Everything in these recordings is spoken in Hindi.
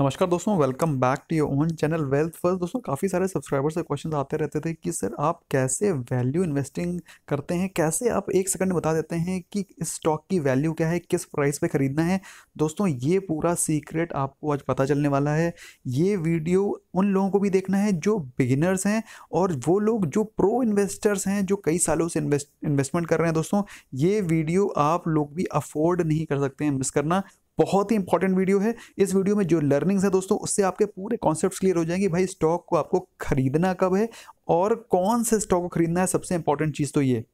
नमस्कार दोस्तों welcome back to your own channel wealth first दोस्तों काफ़ी सारे सब्सक्राइबर्स से क्वेश्चन आते रहते थे कि सर आप कैसे वैल्यू इन्वेस्टिंग करते हैं कैसे आप एक सेकंड में बता देते हैं कि इस स्टॉक की वैल्यू क्या है किस प्राइस पे ख़रीदना है दोस्तों ये पूरा सीक्रेट आपको आज पता चलने वाला है ये वीडियो उन लोगों को भी देखना है जो बिगिनर्स हैं और वो लोग जो प्रो इन्वेस्टर्स हैं जो कई सालों से इन्वेस्ट इन्वेस्टमेंट कर रहे हैं दोस्तों ये वीडियो आप लोग भी अफोर्ड नहीं कर सकते हैं मिस करना बहुत ही इंपॉर्टेंट वीडियो है इस वीडियो में जो लर्निंग्स है दोस्तों उससे आपके पूरे कॉन्सेप्ट क्लियर हो जाएंगे भाई स्टॉक को आपको खरीदना कब है और कौन से स्टॉक को खरीदना है सबसे इंपॉर्टेंट चीज़ तो ये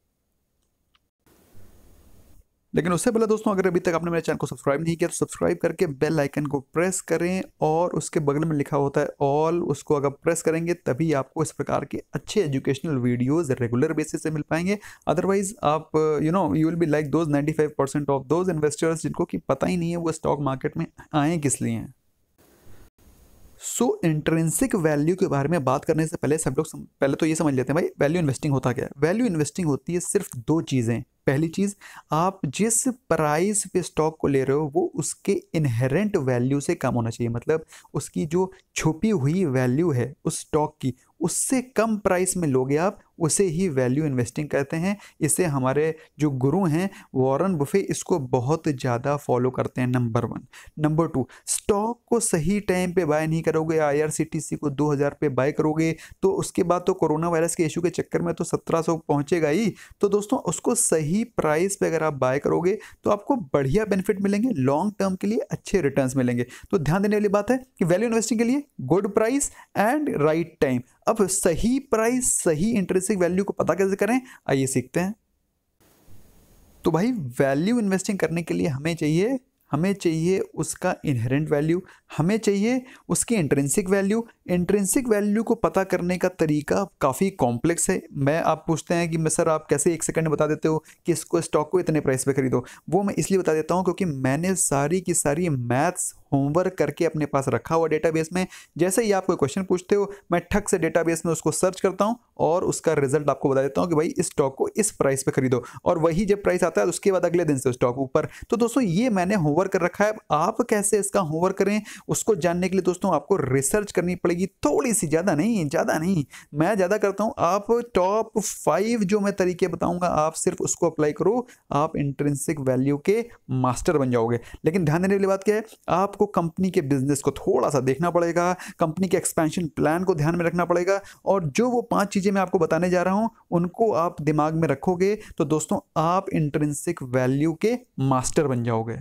लेकिन उससे पहले दोस्तों अगर अभी तक आपने मेरे चैनल को सब्सक्राइब नहीं किया तो सब्सक्राइब करके बेल आइकन को प्रेस करें और उसके बगल में लिखा होता है ऑल उसको अगर प्रेस करेंगे तभी आपको इस प्रकार के अच्छे एजुकेशनल वीडियोज़ रेगुलर बेसिस से मिल पाएंगे अदरवाइज आप you know you will be like those ninety five percent of those investors जिनको कि पता ही नहीं है वो स्टॉक मार्केट में आए किस लिए हैं सो इंटरेंसिक वैल्यू के बारे में बात करने से पहले सब लोग पहले तो ये समझ लेते हैं भाई वैल्यू इन्वेस्टिंग होता क्या है वैल्यू इन्वेस्टिंग होती है सिर्फ दो चीज़ें पहली चीज़ आप जिस प्राइस पे स्टॉक को ले रहे हो वो उसके इनहेरेंट वैल्यू से कम होना चाहिए मतलब उसकी जो छुपी हुई वैल्यू है उस स्टॉक की उससे कम प्राइस में लोगे आप उसे ही वैल्यू इन्वेस्टिंग कहते हैं इसे हमारे जो गुरु हैं वॉरेन बुफे इसको बहुत ज़्यादा फॉलो करते हैं number one number two stock को सही टाइम पे बाय नहीं करोगे आईआरसीटीसी को 2000 पे बाय करोगे तो उसके बाद तो कोरोना वायरस के इशू के चक्कर में तो सत्रह सौ पहुंचेगा ही तो दोस्तों उसको सही सही प्राइस पे अगर आप बाय करोगे तो आपको बढ़िया बेनिफिट मिलेंगे लॉन्ग टर्म के लिए अच्छे रिटर्न्स मिलेंगे तो ध्यान देने वाली बात है कि वैल्यू इन्वेस्टिंग के लिए good price and right time अब सही प्राइस सही इंटरेस्टिंग वैल्यू को पता कैसे करें आइए सीखते हैं तो भाई वैल्यू इन्वेस्टिंग करने के लिए हमें चाहिए हमें चाहिए उसका इनहेरेंट वैल्यू हमें चाहिए उसकी इंट्रेंसिक वैल्यू इंट्रेंसिक वैल्यू को पता करने का तरीका काफ़ी कॉम्प्लेक्स है मैं आप पूछते हैं कि मैं सर आप कैसे एक सेकंड में बता देते हो कि इसको स्टॉक को इतने प्राइस पे खरीदो वो मैं इसलिए बता देता हूँ क्योंकि मैंने सारी की सारी मैथ्स होमवर्क करके अपने पास रखा हुआ डेटा में जैसे ही आप कोई क्वेश्चन पूछते हो मैं ठक से डेटा में उसको सर्च करता हूँ और उसका रिजल्ट आपको बता देता हूँ कि भाई इस स्टॉक को इस प्राइस पर खरीदो और वही जब प्राइस आता है उसके बाद अगले दिन से स्टॉक ऊपर तो दोस्तों ये मैंने होमवर्क कर रखा है आप कैसे इसका होमवर्क करें उसको जानने के लिए दोस्तों आपको रिसर्च करनी पड़ेगी थोड़ी सी ज़्यादा नहीं ज़्यादा नहीं मैं ज़्यादा करता हूँ आप टॉप फाइव जो मैं तरीके बताऊँगा आप सिर्फ उसको अप्लाई करो आप इंट्रेंसिक वैल्यू के मास्टर बन जाओगे लेकिन ध्यान देने वाली बात क्या है आपको कंपनी के बिजनेस को थोड़ा सा देखना पड़ेगा कंपनी के एक्सपेंशन प्लान को ध्यान में रखना पड़ेगा और जो वो पांच चीज़ें मैं आपको बताने जा रहा हूँ उनको आप दिमाग में रखोगे तो दोस्तों आप इंट्रेंसिक वैल्यू के मास्टर बन जाओगे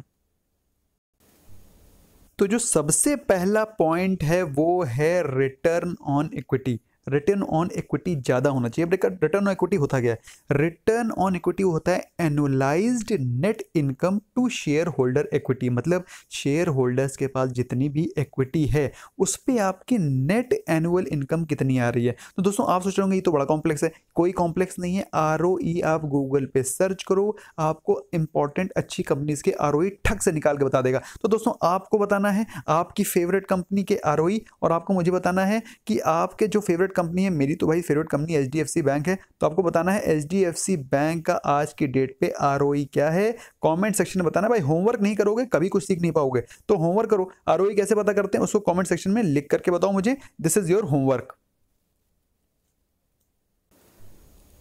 तो जो सबसे पहला पॉइंट है वो है return on equity return on equity ज़्यादा होना चाहिए रिटर्न ऑन इक्विटी होता गया रिटर्न ऑन इक्विटी होता है annualise net income to shareholder equity मतलब शेयर होल्डर्स के पास जितनी भी इक्विटी है उस पर आपकी नेट एनुअल इनकम कितनी आ रही है तो दोस्तों आप सोच रहे होंगे ये तो बड़ा कॉम्प्लेक्स है कोई कॉम्प्लेक्स नहीं है आर आप गूगल पे सर्च करो आपको इंपॉर्टेंट अच्छी कंपनीज के आर ठक से निकाल के बता देगा तो दोस्तों आपको बताना है आपकी फेवरेट कंपनी के आर और आपको मुझे बताना है कि आपके जो फेवरेट कंपनी है मेरी तो भाई फेवरेट कंपनी एच बैंक है तो आपको बताना है एच बैंक का आज की डेट पे आर क्या है कॉमेंट सेक्शन में बताना भाई होमवर्क नहीं करोगे कभी कुछ सीख नहीं पाओगे तो होमवर्क करो आर कैसे पता करते हैं उसको कॉमेंट सेक्शन में लिख करके बताओ मुझे दिस इज योर होमवर्क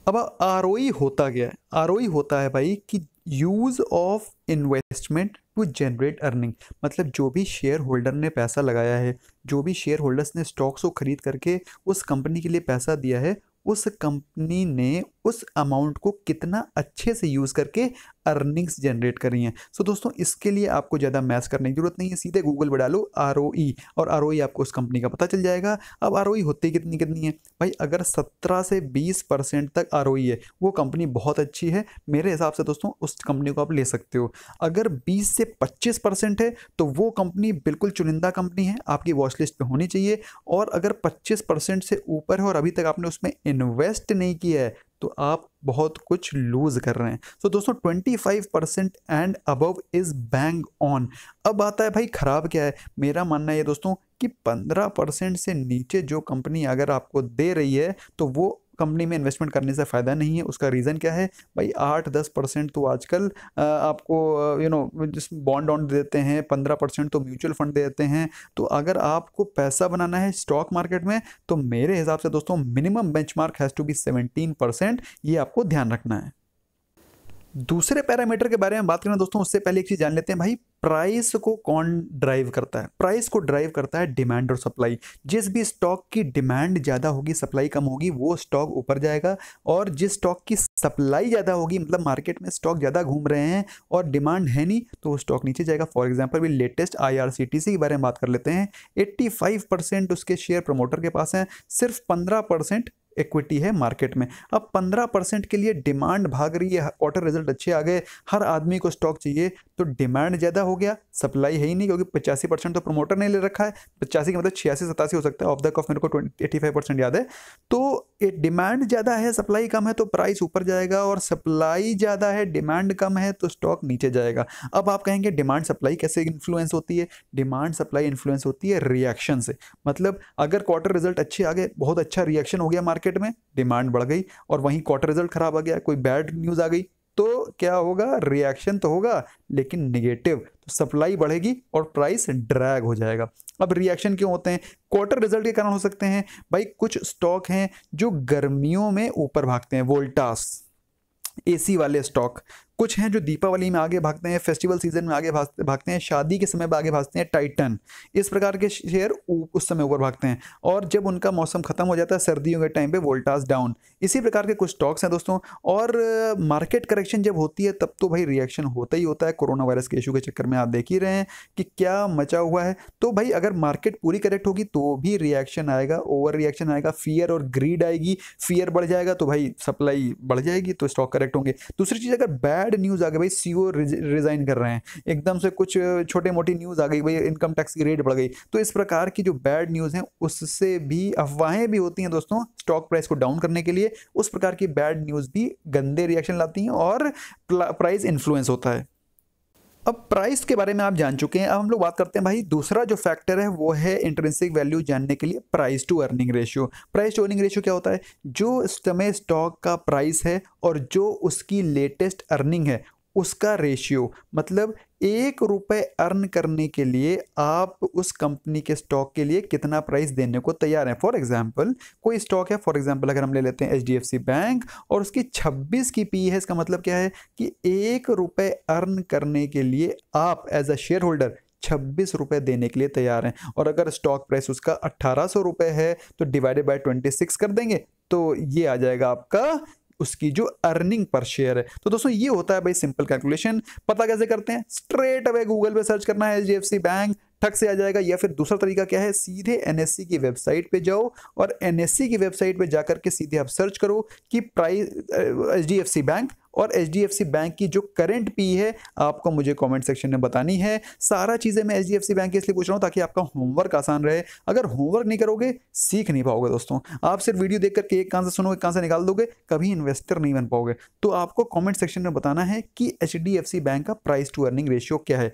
अब आर होता क्या है आर होता है भाई कि use of investment to generate earning मतलब जो भी शेयर होल्डर ने पैसा लगाया है जो भी शेयर होल्डर्स ने स्टॉक्स को खरीद करके उस कंपनी के लिए पैसा दिया है उस कंपनी ने उस अमाउंट को कितना अच्छे से यूज़ करके अर्निंग्स जनरेट कर रही हैं सो so, दोस्तों इसके लिए आपको ज़्यादा मैथ करने की जरूरत नहीं है सीधे गूगल पर डालो आर और आर आपको उस कंपनी का पता चल जाएगा अब आर होती कितनी कितनी है भाई अगर सत्रह से बीस परसेंट तक आर है वो कंपनी बहुत अच्छी है मेरे हिसाब से दोस्तों उस कंपनी को आप ले सकते हो अगर बीस से पच्चीस परसेंट है तो वो कंपनी बिल्कुल चुनिंदा कंपनी है आपकी वॉच लिस्ट पर होनी चाहिए और अगर पच्चीस परसेंट से ऊपर है और अभी तक आपने उसमें इन्वेस्ट नहीं किया है तो आप बहुत कुछ लूज़ कर रहे हैं सो so, दोस्तों five percent and above is bang on अब आता है भाई ख़राब क्या है मेरा मानना है दोस्तों कि पंद्रह परसेंट से नीचे जो कंपनी अगर आपको दे रही है तो वो कंपनी में इन्वेस्टमेंट करने से फ़ायदा नहीं है उसका रीज़न क्या है भाई आठ दस परसेंट तो आजकल आपको यू नो जिस बॉन्ड ऑन्ड देते हैं पंद्रह परसेंट तो म्यूचुअल फंड देते हैं तो अगर आपको पैसा बनाना है स्टॉक मार्केट में तो मेरे हिसाब से दोस्तों minimum benchmark has to be seventeen percent ये आपको ध्यान रखना है दूसरे पैरामीटर के बारे में बात करें दोस्तों उससे पहले एक चीज़ जान लेते हैं भाई प्राइस को कौन ड्राइव करता है प्राइस को ड्राइव करता है डिमांड और सप्लाई जिस भी स्टॉक की डिमांड ज़्यादा होगी सप्लाई कम होगी वो स्टॉक ऊपर जाएगा और जिस स्टॉक की सप्लाई ज़्यादा होगी मतलब मार्केट में स्टॉक ज़्यादा घूम रहे हैं और डिमांड है नहीं तो वो स्टॉक नीचे जाएगा फॉर एग्जाम्पल भी लेटेस्ट आई के बारे में बात कर लेते हैं एट्टी उसके शेयर प्रमोटर के पास हैं सिर्फ पंद्रह इक्विटी है मार्केट में अब 15 परसेंट के लिए डिमांड भाग रही है क्वार्टर रिजल्ट अच्छे आ गए हर आदमी को स्टॉक चाहिए तो डिमांड ज़्यादा हो गया सप्लाई है ही नहीं क्योंकि पचासी परसेंट तो प्रमोटर ने ले रखा है पचासी का मतलब छियासी सतासी हो सकता है ऑफ द कॉफ मेरे को एटी फाइव परसेंट याद है तो डिमांड ज़्यादा है सप्लाई कम है तो प्राइस ऊपर जाएगा और सप्लाई ज़्यादा है डिमांड कम है तो स्टॉक नीचे जाएगा अब आप कहेंगे डिमांड सप्लाई कैसे इन्फ्लुएंस होती है डिमांड सप्लाई इन्फ्लुएंस होती है रिएक्शन से मतलब अगर क्वार्टर रिजल्ट अच्छे आ गए बहुत अच्छा रिएक्शन हो गया मार्केट में डिमांड बढ़ गई और वहीं क्वार्टर रिजल्ट खराब आ गया कोई बैड न्यूज़ आ गई तो क्या होगा रिएक्शन तो होगा लेकिन निगेटिव तो सप्लाई बढ़ेगी और प्राइस ड्रैग हो जाएगा अब रिएक्शन क्यों होते हैं क्वार्टर रिजल्ट के कारण हो सकते हैं भाई कुछ स्टॉक हैं जो गर्मियों में ऊपर भागते हैं वोल्टास एसी वाले स्टॉक कुछ हैं जो दीपावली में आगे भागते हैं फेस्टिवल सीजन में आगे भागते भागते हैं शादी के समय पर आगे भागते हैं टाइटन इस प्रकार के शेयर उस समय ऊपर भागते हैं और जब उनका मौसम खत्म हो जाता है सर्दियों के टाइम पे वोल्टास डाउन इसी प्रकार के कुछ स्टॉक्स हैं दोस्तों और मार्केट करेक्शन जब होती है तब तो भाई रिएक्शन होता ही होता है कोरोना वायरस के इशू के चक्कर में आप देख ही रहे हैं कि क्या मचा हुआ है तो भाई अगर मार्केट पूरी करेक्ट होगी तो भी रिएक्शन आएगा ओवर रिएक्शन आएगा फियर और ग्रीड आएगी फियर बढ़ जाएगा तो भाई सप्लाई बढ़ जाएगी तो स्टॉक करेक्ट होंगे दूसरी चीज़ अगर बैड सैड न्यूज़ आ गई भाई सी e रिज़ाइन कर रहे हैं एकदम से कुछ छोटे मोटी न्यूज़ आ गई भाई इनकम टैक्स की रेट बढ़ गई तो इस प्रकार की जो बैड न्यूज़ है उससे भी अफवाहें भी होती हैं दोस्तों स्टॉक प्राइस को डाउन करने के लिए उस प्रकार की बैड न्यूज़ भी गंदे रिएक्शन लाती हैं और प्राइस इन्फ्लुएंस होता है अब प्राइस के बारे में आप जान चुके हैं अब हम लोग बात करते हैं भाई दूसरा जो फैक्टर है वो है इंटरेंसिक वैल्यू जानने के लिए price to earning ratio price to earning ratio क्या होता है जो समय स्टॉक का प्राइस है और जो उसकी लेटेस्ट अर्निंग है उसका रेशियो मतलब एक रुपये अर्न करने के लिए आप उस कंपनी के स्टॉक के लिए कितना प्राइस देने को तैयार हैं फॉर एग्जांपल कोई स्टॉक है फॉर एग्जांपल अगर हम ले लेते हैं एच बैंक और उसकी 26 की पी e है इसका मतलब क्या है कि एक रुपये अर्न करने के लिए आप एज अ शेयर होल्डर छब्बीस रुपये देने के लिए तैयार हैं और अगर स्टॉक प्राइस उसका अट्ठारह सौ है तो डिवाइडेड बाय ट्वेंटी सिक्स कर देंगे तो ये आ जाएगा आपका उसकी जो अर्निंग पर शेयर है तो दोस्तों ये होता है भाई सिंपल कैलकुलेशन पता कैसे करते हैं स्ट्रेट अवे गूगल पे सर्च करना है एच बैंक ठक से आ जाएगा या फिर दूसरा तरीका क्या है सीधे एनएससी की वेबसाइट पे जाओ और एनएससी की वेबसाइट पे जाकर के सीधे आप सर्च करो कि प्राइस एच बैंक और एच बैंक की जो करंट पी है आपको मुझे कमेंट सेक्शन में बतानी है सारा चीज़ें मैं एच बैंक के इसलिए पूछ रहा हूँ ताकि आपका होमवर्क आसान रहे अगर होमवर्क नहीं करोगे सीख नहीं पाओगे दोस्तों आप सिर्फ वीडियो देख करके एक कहाँ से सुनोगे कहाँ से निकाल दोगे कभी इन्वेस्टर नहीं बन पाओगे तो आपको कॉमेंट सेक्शन में बताना है कि एच बैंक का प्राइस टू अर्निंग रेशियो क्या है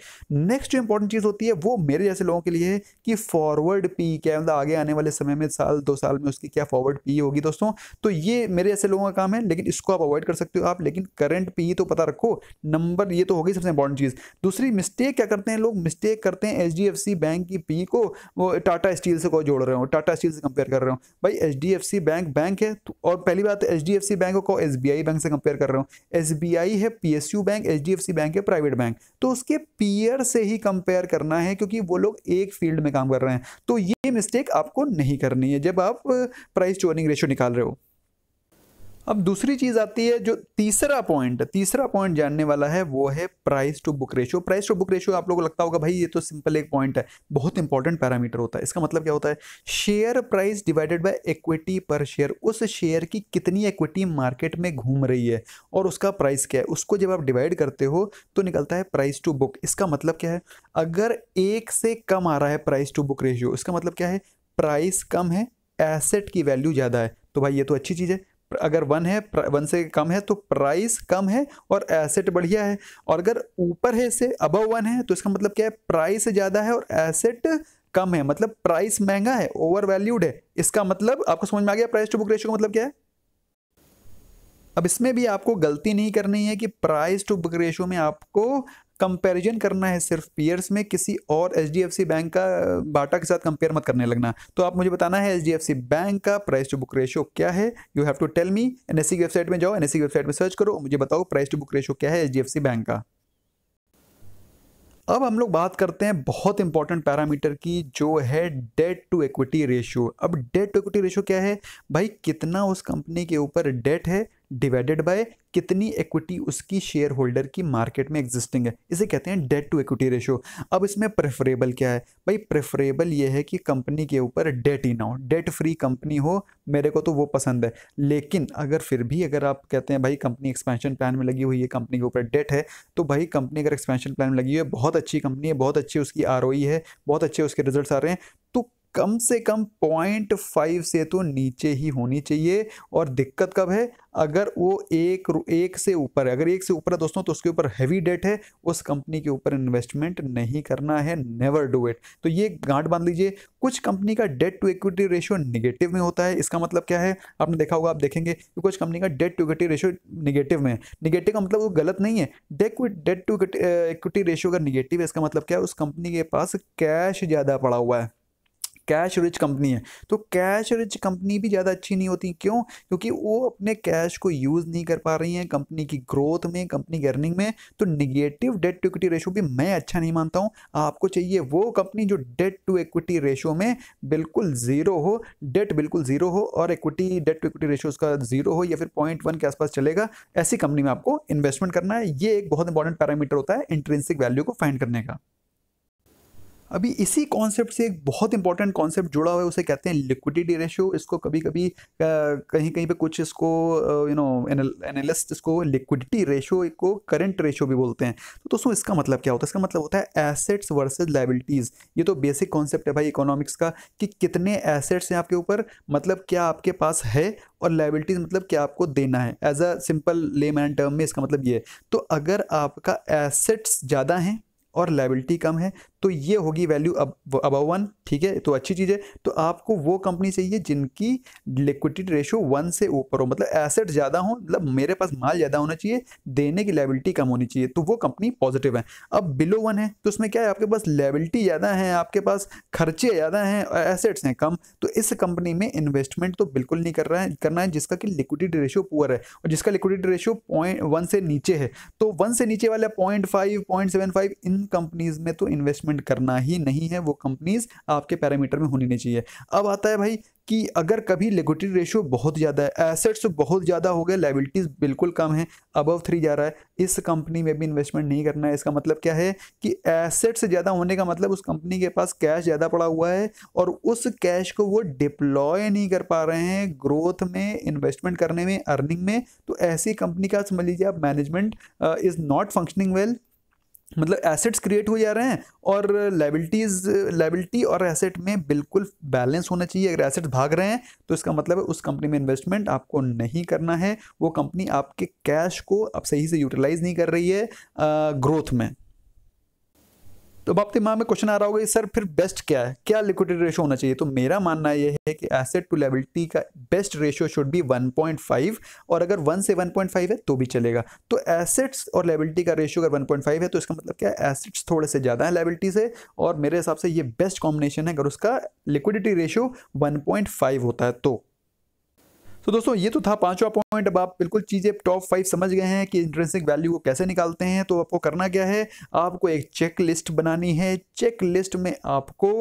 नेक्स्ट जो इंपॉर्टेंट चीज़ होती है वो मेरे मेरे जैसे लोगों के लिए है कि फॉरवर्ड पी क्या है मतलब आगे आने वाले समय में साल दो साल में उसकी क्या फॉरवर्ड पी होगी दोस्तों तो ये मेरे जैसे लोगों का काम है लेकिन इसको आप अवॉइड कर सकते हो आप लेकिन करंट पी तो पता रखो नंबर ये तो होगी सबसे इंपॉर्टेंट चीज़ दूसरी मिस्टेक क्या करते हैं लोग मिस्टेक करते हैं एच बैंक की पी को वो टाटा स्टील से को जोड़ रहे हो टाटा स्टील से कंपेयर कर रहे हो भाई एच बैंक बैंक है तो, और पहली बात एच डी बैंक को एस बैंक से कंपेयर कर रहे हो एस है पी बैंक एच बैंक है प्राइवेट बैंक तो उसके पीयर से ही कंपेयर करना है क्योंकि वो लोग एक फील्ड में काम कर रहे हैं तो ये मिस्टेक आपको नहीं करनी है जब आप प्राइस टू अर्निंग रेशियो निकाल रहे हो अब दूसरी चीज़ आती है जो तीसरा पॉइंट तीसरा पॉइंट जानने वाला है वो है price to book ratio price to book ratio आप लोगों को लगता होगा भाई ये तो सिंपल एक पॉइंट है बहुत इंपॉर्टेंट पैरामीटर होता है इसका मतलब क्या होता है share price divided by equity पर शेयर उस शेयर की कितनी इक्विटी मार्केट में घूम रही है और उसका प्राइस क्या है उसको जब आप डिवाइड करते हो तो निकलता है प्राइस टू बुक इसका मतलब क्या है अगर एक से कम आ रहा है प्राइस टू बुक रेशियो इसका मतलब क्या है प्राइस कम है एसेट की वैल्यू ज़्यादा है तो भाई ये तो अच्छी चीज़ है अगर वन है वन से कम है तो प्राइस कम है और एसेट बढ़िया है और अगर ऊपर है इससे अबव वन है तो इसका मतलब क्या है प्राइस ज़्यादा है और एसेट कम है मतलब प्राइस महंगा है ओवर वैल्यूड है इसका मतलब आपको समझ में आ गया प्राइस टू बुक रेशियो का मतलब क्या है अब इसमें भी आपको गलती नहीं करनी है कि प्राइस टू बुक रेशियो में आपको कंपैरिजन करना है सिर्फ पीयर्स में किसी और एच बैंक का बाटा के साथ कंपेयर मत करने लगना तो आप मुझे बताना है एच बैंक का प्राइस टू बुक रेशो क्या है you have to tell me N की वेबसाइट में जाओ एन e की वेबसाइट में सर्च करो मुझे बताओ प्राइस टू बुक रेशो क्या है एच बैंक का अब हम लोग बात करते हैं बहुत इंपॉर्टेंट पैरामीटर की जो है डेट टू इक्विटी रेशियो अब डेट टू इक्विटी रेशियो क्या है भाई कितना उस कंपनी के ऊपर डेट है डिवाइडेड बाय कितनी इक्विटी उसकी शेयर होल्डर की मार्केट में एग्जिस्टिंग है इसे कहते हैं डेट टू इक्विटी रेशियो अब इसमें प्रेफरेबल क्या है भाई प्रेफरेबल ये है कि कंपनी के ऊपर डेट ही ना हो डेट फ्री कंपनी हो मेरे को तो वो पसंद है लेकिन अगर फिर भी अगर आप कहते हैं भाई कंपनी एक्सपेंशन प्लान में लगी हुई है कंपनी के ऊपर डेट है तो भाई कंपनी अगर एक्सपेंशन प्लान में लगी हुई है बहुत अच्छी कंपनी है बहुत अच्छी उसकी आर e है बहुत अच्छे उसके रिजल्ट आ रहे हैं तो कम से कम पॉइंट फाइव से तो नीचे ही होनी चाहिए और दिक्कत कब है अगर वो एक एक से ऊपर है अगर एक से ऊपर है दोस्तों तो उसके ऊपर हैवी डेट है उस कंपनी के ऊपर इन्वेस्टमेंट नहीं करना है नेवर डू इट तो ये गांठ बांध लीजिए कुछ कंपनी का debt to equity ratio negative में होता है इसका मतलब क्या है आपने देखा होगा आप देखेंगे कि कुछ कंपनी का debt to equity ratio negative में है निगेटिव का मतलब वो गलत नहीं है डेट टू इक्विटी रेशियो अगर निगेटिव है इसका मतलब क्या है उस कंपनी के पास कैश ज़्यादा पड़ा हुआ है कैश रिच कंपनी है तो कैश रिच कंपनी भी ज़्यादा अच्छी नहीं होती क्यों क्योंकि वो अपने कैश को यूज़ नहीं कर पा रही हैं कंपनी की ग्रोथ में कंपनी की अर्निंग में तो negative debt to equity ratio भी मैं अच्छा नहीं मानता हूँ आपको चाहिए वो कंपनी जो डेट टू इक्विटी रेशो में बिल्कुल ज़ीरो हो डेट बिल्कुल ज़ीरो हो और equity debt to equity ratio उसका ज़ीरो हो या फिर पॉइंट वन के आसपास चलेगा ऐसी कंपनी में आपको इन्वेस्टमेंट करना है ये एक बहुत इंपॉर्टेंट पैरामीटर होता है इंट्रेंसिक वैल्यू को फाइंड करने का अभी इसी कॉन्सेप्ट से एक बहुत इंपॉर्टेंट कॉन्सेप्ट जुड़ा हुआ है उसे कहते हैं लिक्विडिटी रेशियो इसको कभी कभी कहीं कहीं पे कुछ इसको यू नो एनालिस्ट इसको लिक्विडिटी रेशियो को करंट रेशियो भी बोलते हैं तो दोस्तों इसका मतलब क्या होता है इसका मतलब होता है एसेट्स वर्सेज लाइबिलिटीज़ ये तो बेसिक कॉन्सेप्ट है भाई इकोनॉमिक्स का कि कितने एसेट्स हैं आपके ऊपर मतलब क्या आपके पास है और लाइबिलिटीज़ मतलब क्या आपको देना है as a simple and term में इसका मतलब ये है तो अगर आपका एसेट्स ज़्यादा हैं और लाइबिलिटी कम है तो ये होगी वैल्यू अब अबव वन ठीक है तो अच्छी चीज़ है तो आपको वो कंपनी चाहिए जिनकी लिक्विडिटी रेशो वन से ऊपर हो मतलब एसेट ज़्यादा हो मतलब मेरे पास माल ज़्यादा होना चाहिए देने की लाइबिलिटी कम होनी चाहिए तो वो कंपनी पॉजिटिव है अब बिलो वन है तो उसमें क्या है आपके पास लाइबिलिटी ज़्यादा है आपके पास खर्चे ज़्यादा हैं और एसेट्स हैं कम तो इस कंपनी में इन्वेस्टमेंट तो बिल्कुल नहीं कर रहा है करना है जिसका कि लिक्विडिटी रेशो पुअर है और जिसका लिक्विडिटी रेशो पॉइंट वन से नीचे है तो वन से नीचे वाला point five point seven five इन उन कंपनीज में तो इन्वेस्टमेंट करना ही नहीं है वो कंपनीज आपके पैरामीटर में होनी नहीं चाहिए अब आता है भाई कि अगर कभी लिक्विडिटी रेशियो बहुत ज़्यादा है एसेट्स बहुत ज़्यादा हो गए लाइबिलिटीज़ बिल्कुल कम है अबव थ्री जा रहा है इस कंपनी में भी इन्वेस्टमेंट नहीं करना है इसका मतलब क्या है कि एसेट्स ज़्यादा होने का मतलब उस कंपनी के पास कैश ज़्यादा पड़ा हुआ है और उस कैश को वो डिप्लॉय नहीं कर पा रहे हैं ग्रोथ में इन्वेस्टमेंट करने में अर्निंग में तो ऐसी कंपनी का समझ लीजिए आप management is not functioning well मतलब एसेट्स क्रिएट हो जा रहे हैं और लाइबिलिटीज़ लाइबिलिटी और एसेट में बिल्कुल बैलेंस होना चाहिए अगर एसेट्स भाग रहे हैं तो इसका मतलब है उस कंपनी में इन्वेस्टमेंट आपको नहीं करना है वो कंपनी आपके कैश को अब सही से यूटिलाइज़ नहीं कर रही है ग्रोथ में तो अब आपके दिमाग में क्वेश्चन आ रहा होगा सर फिर बेस्ट क्या है क्या लिक्विडिटी रेशो होना चाहिए तो मेरा मानना यह है कि एसेट टू लेबिलिटी का बेस्ट रेशियो शुड बी 1.5 और अगर 1 से 1.5 है तो भी चलेगा तो एसेट्स और लेबिलिटी का रेशियो अगर 1.5 है तो इसका मतलब क्या है एसेट्स थोड़े से ज़्यादा है लेबिलिटी से और मेरे हिसाब से ये बेस्ट कॉम्बिनेशन है अगर उसका लिक्विडिटी रेशियो वन होता है तो तो दोस्तों ये तो था पांचवा पॉइंट अब आप बिल्कुल चीज़ें टॉप फाइव समझ गए हैं कि इंट्रेंसिक वैल्यू को कैसे निकालते हैं तो आपको करना क्या है आपको एक चेक लिस्ट बनानी है चेक लिस्ट में आपको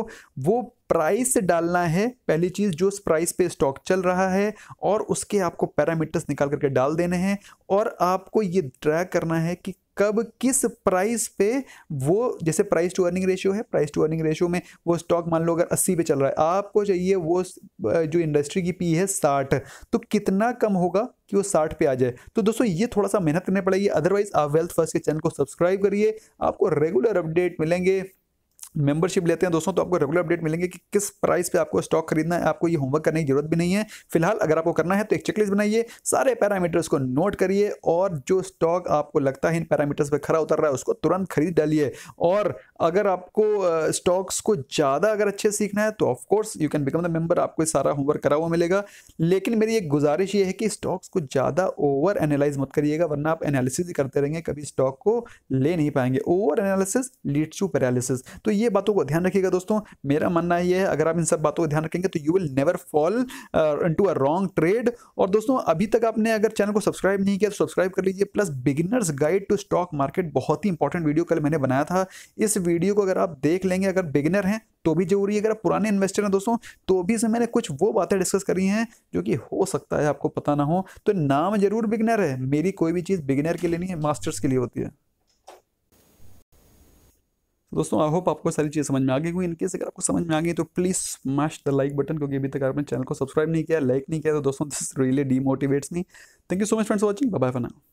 वो प्राइस डालना है पहली चीज़ जो प्राइस पे स्टॉक चल रहा है और उसके आपको पैरामीटर्स निकाल करके डाल देने हैं और आपको ये ट्रैक करना है कि कब किस प्राइस पे वो जैसे प्राइस टू अर्निंग रेशियो है प्राइस टू अर्निंग रेशियो में वो स्टॉक मान लो अगर अस्सी पे चल रहा है आपको चाहिए वो जो इंडस्ट्री की पी है साठ तो कितना कम होगा कि वो साठ पे आ जाए तो दोस्तों ये थोड़ा सा मेहनत करनी पड़ेगी अदरवाइज आप वेल्थ फर्स्ट के चैनल को सब्सक्राइब करिए आपको रेगुलर अपडेट मिलेंगे मेंबरशिप लेते हैं दोस्तों तो आपको रेगुलर अपडेट मिलेंगे कि किस प्राइस पे आपको स्टॉक खरीदना है आपको ये होमवर्क करने की जरूरत भी नहीं है फिलहाल अगर आपको करना है तो एक चेकलिस्ट बनाइए सारे पैरामीटर्स को नोट करिए और जो स्टॉक आपको लगता है इन पैरामीटर्स पे खरा उतर रहा है उसको तुरंत खरीद डालिए और अगर आपको स्टॉक्स को ज़्यादा अगर अच्छे सीखना है तो of course you can become the member आपको सारा होमवर्क करा हुआ मिलेगा लेकिन मेरी एक गुजारिश ये है कि स्टॉक्स को ज़्यादा ओवर एनालाइज मत करिएगा वरना आप एनालिसिस करते रहेंगे कभी स्टॉक को ले नहीं पाएंगे over analysis leads to paralysis तो ये बातों को ध्यान रखिएगा दोस्तों मेरा मानना ये है अगर आप इन सब बातों का ध्यान रखेंगे तो you will never fall into a wrong trade और दोस्तों अभी तक आपने अगर चैनल को सब्सक्राइब नहीं किया तो सब्सक्राइब कर लीजिए plus beginners guide to stock market बहुत ही इंपॉर्टेंट वीडियो कल मैंने बनाया था इस वीडियो को अगर आप देख लेंगे अगर बिगिनर हैं तो भी जरूरी है अगर आप पुराने इन्वेस्टर हैं दोस्तों तो भी इसमें मैंने कुछ वो बातें डिस्कस करी हैं जो कि हो सकता है आपको पता ना हो तो नाम जरूर बिगनर है मेरी कोई भी चीज़ बिगनर के लिए नहीं है मास्टर्स के लिए होती है दोस्तों आई होप आपको सारी चीज़ समझ में आ गई क्योंकि इनकेस अगर आपको समझ में आ गई तो please smash the like button क्योंकि अभी तक आपने चैनल को सब्सक्राइब नहीं किया लाइक नहीं किया तो दोस्तों दिस रियली डीमोटिवेट्स नहीं thank you so much friends watching bye for now